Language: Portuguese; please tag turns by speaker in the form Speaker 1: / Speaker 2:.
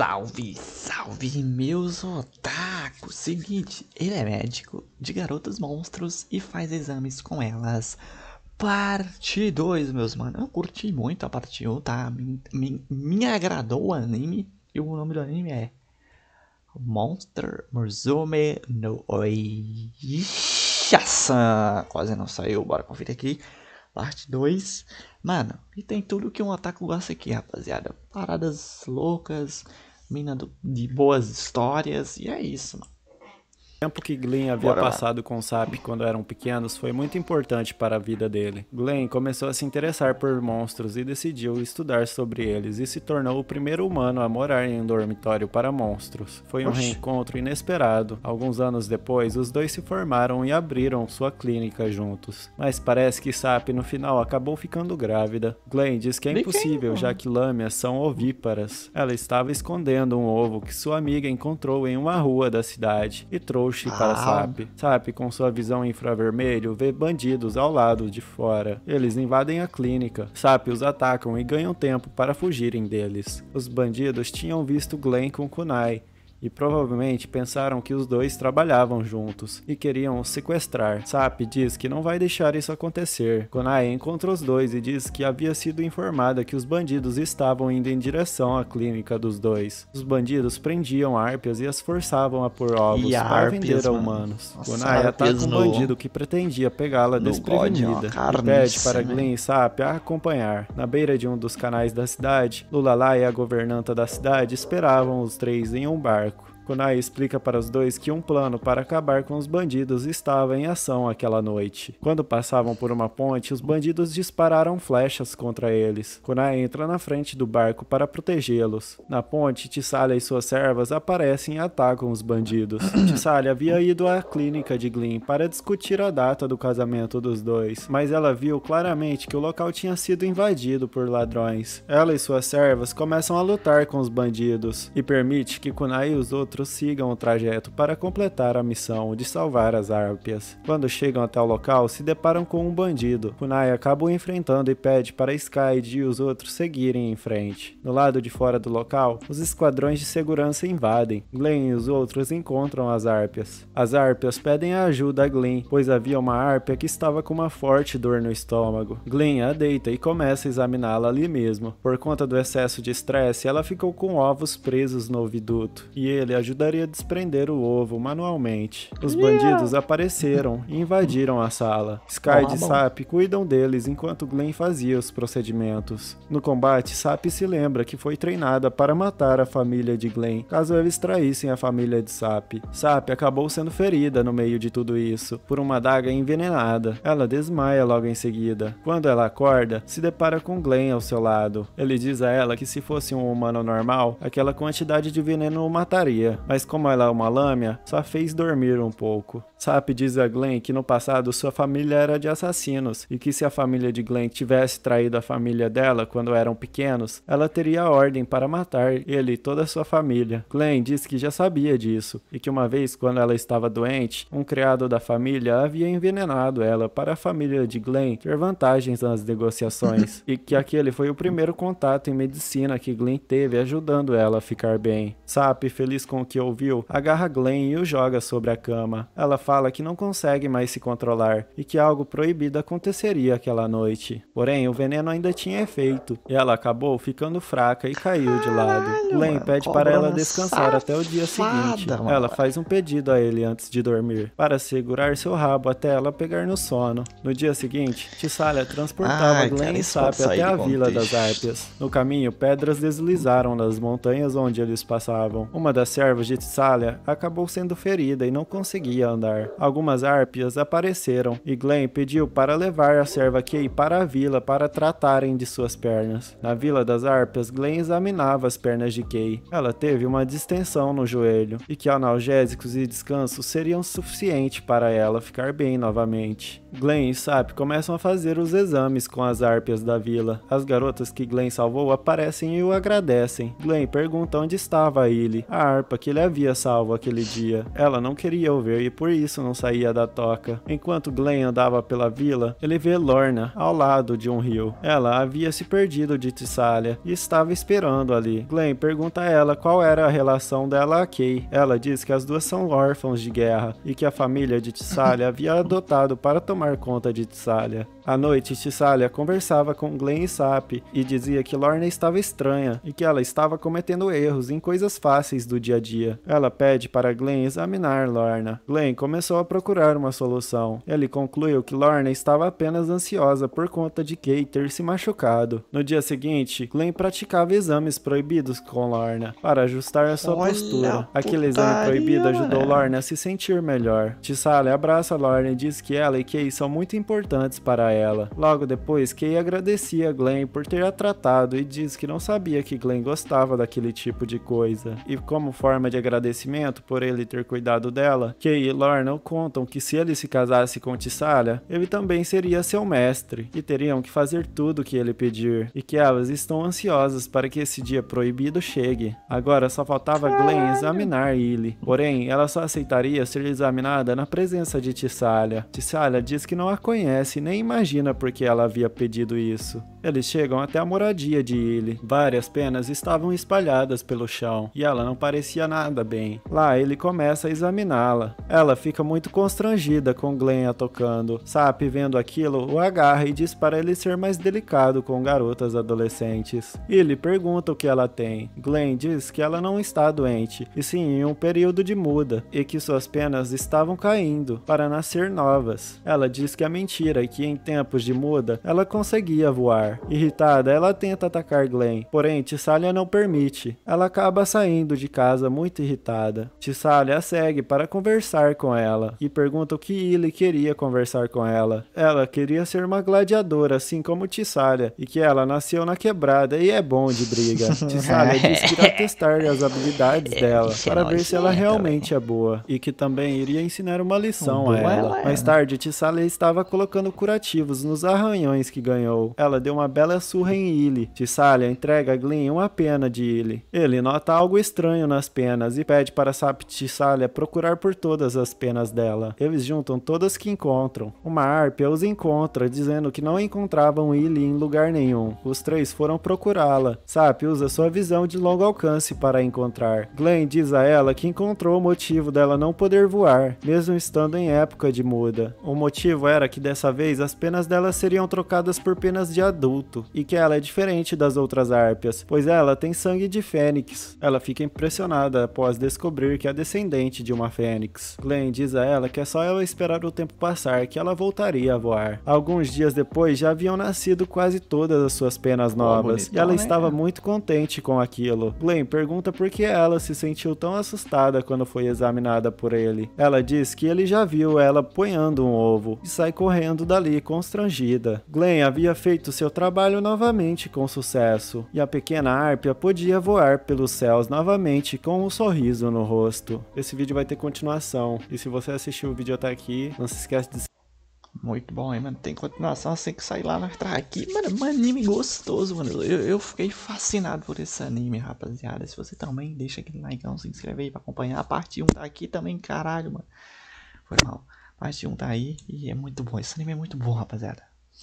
Speaker 1: Salve, salve meus otakus! Seguinte, ele é médico de garotas monstros e faz exames com elas. Parte 2, meus mano. Eu curti muito a parte 1, tá? Me, me, me agradou o anime e o nome do anime é Monster Musume no Oishasan. Quase não saiu, bora conferir aqui. Parte 2. Mano, e tem tudo que um ataque gosta aqui, rapaziada. Paradas loucas, mina do, de boas histórias, e é isso, mano. O tempo que Glenn havia Bora passado lá. com o Sap quando eram pequenos foi muito importante para a vida dele. Glenn começou a se interessar por monstros e decidiu estudar sobre eles e se tornou o primeiro humano a morar em um dormitório para monstros. Foi um Oxi. reencontro inesperado. Alguns anos depois, os dois se formaram e abriram sua clínica juntos. Mas parece que Sap no final acabou ficando grávida. Glenn diz que é impossível, já que lâmias são ovíparas. Ela estava escondendo um ovo que sua amiga encontrou em uma rua da cidade e trouxe Gauche ah. para SAP. SAP, com sua visão infravermelho, vê bandidos ao lado de fora. Eles invadem a clínica. SAP os atacam e ganham tempo para fugirem deles. Os bandidos tinham visto Glenn com Kunai e provavelmente pensaram que os dois trabalhavam juntos e queriam os sequestrar. Sap diz que não vai deixar isso acontecer. Konai encontra os dois e diz que havia sido informada que os bandidos estavam indo em direção à clínica dos dois. Os bandidos prendiam árpias e as forçavam a pôr ovos a para árpias, vender a humanos. Konai ataca um bandido no... que pretendia pegá-la desprevenida God, e pede para Glenn e Sap a acompanhar. Na beira de um dos canais da cidade, Lulala e a governanta da cidade esperavam os três em um bar Kunai explica para os dois que um plano para acabar com os bandidos estava em ação aquela noite. Quando passavam por uma ponte, os bandidos dispararam flechas contra eles. Kunai entra na frente do barco para protegê-los. Na ponte, Tissalha e suas servas aparecem e atacam os bandidos. Tissalha havia ido à clínica de Glyn para discutir a data do casamento dos dois, mas ela viu claramente que o local tinha sido invadido por ladrões. Ela e suas servas começam a lutar com os bandidos e permite que Kunai e os outros outros sigam o trajeto para completar a missão de salvar as Árpias. Quando chegam até o local, se deparam com um bandido. Kunai acaba o enfrentando e pede para Skyd e os outros seguirem em frente. No lado de fora do local, os esquadrões de segurança invadem. Glenn e os outros encontram as Árpias. As Árpias pedem a ajuda a Glenn, pois havia uma Árpia que estava com uma forte dor no estômago. Glenn a deita e começa a examiná-la ali mesmo. Por conta do excesso de estresse, ela ficou com ovos presos no oviduto. e ele ajuda ajudaria a desprender o ovo manualmente. Os bandidos apareceram e invadiram a sala. Sky tá e Sap cuidam deles enquanto Glenn fazia os procedimentos. No combate, Sap se lembra que foi treinada para matar a família de Glenn caso eles traíssem a família de Sap. Sap acabou sendo ferida no meio de tudo isso por uma adaga envenenada. Ela desmaia logo em seguida. Quando ela acorda, se depara com Glenn ao seu lado. Ele diz a ela que se fosse um humano normal, aquela quantidade de veneno o mataria dia, mas como ela é uma lâmina, só fez dormir um pouco. Sap diz a Glenn que no passado sua família era de assassinos e que se a família de Glenn tivesse traído a família dela quando eram pequenos, ela teria ordem para matar ele e toda a sua família. Glenn diz que já sabia disso e que uma vez quando ela estava doente, um criado da família havia envenenado ela para a família de Glenn ter vantagens nas negociações e que aquele foi o primeiro contato em medicina que Glenn teve ajudando ela a ficar bem. Sap, feliz com com o que ouviu, agarra Glenn e o joga sobre a cama. Ela fala que não consegue mais se controlar e que algo proibido aconteceria aquela noite. Porém, o veneno ainda tinha efeito e ela acabou ficando fraca e caiu de lado. Glen Glenn mano, pede para ela descansar até o dia seguinte. Mano. Ela faz um pedido a ele antes de dormir para segurar seu rabo até ela pegar no sono. No dia seguinte, Tissalha transportava Ai, Glenn e Sap até a contexto. vila das Árpias. No caminho, pedras deslizaram nas montanhas onde eles passavam. Uma das larva Jitsalia acabou sendo ferida e não conseguia andar. Algumas árpias apareceram e Glenn pediu para levar a serva Kay para a vila para tratarem de suas pernas. Na Vila das Árpias, Glenn examinava as pernas de Kay. Ela teve uma distensão no joelho e que analgésicos e descanso seriam suficientes para ela ficar bem novamente. Glenn e Sap começam a fazer os exames com as árpias da vila. As garotas que Glenn salvou aparecem e o agradecem. Glenn pergunta onde estava a Illy, a harpa que ele havia salvo aquele dia. Ela não queria o ver e por isso não saía da toca. Enquanto Glenn andava pela vila, ele vê Lorna ao lado de um rio. Ela havia se perdido de Tissalia e estava esperando ali. Glenn pergunta a ela qual era a relação dela a Kay. Ela diz que as duas são órfãos de guerra e que a família de Tissalia havia adotado para tomar conta de Tissalia. À noite, Tissalia conversava com Glenn e Sap e dizia que Lorna estava estranha e que ela estava cometendo erros em coisas fáceis do dia a dia dia. Ela pede para Glenn examinar Lorna. Glenn começou a procurar uma solução. Ele concluiu que Lorna estava apenas ansiosa por conta de Kay ter se machucado. No dia seguinte, Glenn praticava exames proibidos com Lorna para ajustar a sua Olha postura. Aquele exame proibido ajudou Lorna a se sentir melhor. Tisale abraça Lorna e diz que ela e Kay são muito importantes para ela. Logo depois, Kay agradecia a Glenn por ter a tratado e diz que não sabia que Glenn gostava daquele tipo de coisa. E como forma forma de agradecimento por ele ter cuidado dela, Kay e Lorna contam que se ele se casasse com Tissalha, ele também seria seu mestre, e teriam que fazer tudo o que ele pedir, e que elas estão ansiosas para que esse dia proibido chegue. Agora só faltava Glenn examinar ele, porém ela só aceitaria ser examinada na presença de Tissalha. Tissalha diz que não a conhece nem imagina por que ela havia pedido isso. Eles chegam até a moradia de Illy. Várias penas estavam espalhadas pelo chão e ela não parecia nada bem. Lá ele começa a examiná-la. Ela fica muito constrangida com Glenn a tocando. Sap, vendo aquilo, o agarra e diz para ele ser mais delicado com garotas adolescentes. Illy pergunta o que ela tem. Glenn diz que ela não está doente, e sim em um período de muda, e que suas penas estavam caindo para nascer novas. Ela diz que é mentira e que em tempos de muda ela conseguia voar. Irritada, ela tenta atacar Glenn, porém Tissalia não permite. Ela acaba saindo de casa muito irritada. Tissalia a segue para conversar com ela e pergunta o que Illy queria conversar com ela. Ela queria ser uma gladiadora, assim como Tissalia, e que ela nasceu na quebrada e é bom de briga. Tissalia diz que irá testar as habilidades é, dela para ver se ela né, realmente é boa e que também iria ensinar uma lição a ela. Mais é. tarde, Tissalia estava colocando curativos nos arranhões que ganhou. Ela deu uma uma bela surra em Illy. Tissalia entrega a Glyn uma pena de Illy. Ele nota algo estranho nas penas e pede para Sap Tissalia procurar por todas as penas dela. Eles juntam todas que encontram. Uma árpia os encontra, dizendo que não encontravam Illy em lugar nenhum. Os três foram procurá-la. Sap usa sua visão de longo alcance para encontrar. Glenn diz a ela que encontrou o motivo dela não poder voar, mesmo estando em época de muda. O motivo era que dessa vez as penas dela seriam trocadas por penas de adulto adulto e que ela é diferente das outras árpias, pois ela tem sangue de fênix. Ela fica impressionada após descobrir que é descendente de uma fênix. Glenn diz a ela que é só ela esperar o tempo passar que ela voltaria a voar. Alguns dias depois já haviam nascido quase todas as suas penas novas oh, e ela né? estava muito contente com aquilo. Glenn pergunta por que ela se sentiu tão assustada quando foi examinada por ele. Ela diz que ele já viu ela apanhando um ovo e sai correndo dali constrangida. Glenn havia feito seu trabalho novamente com sucesso, e a pequena Árpia podia voar pelos céus novamente com um sorriso no rosto. Esse vídeo vai ter continuação, e se você assistiu o vídeo até aqui, não se esquece de muito bom, hein, mano? Tem continuação assim que sair lá na aqui. Mano, é um anime gostoso, mano. Eu, eu, fiquei fascinado por esse anime, rapaziada. Se você também, deixa aquele like, se inscreve aí pra acompanhar. A parte 1 tá aqui também, caralho, mano. Foi mal. A parte 1 tá aí e é muito bom. Esse anime é muito bom, rapaziada.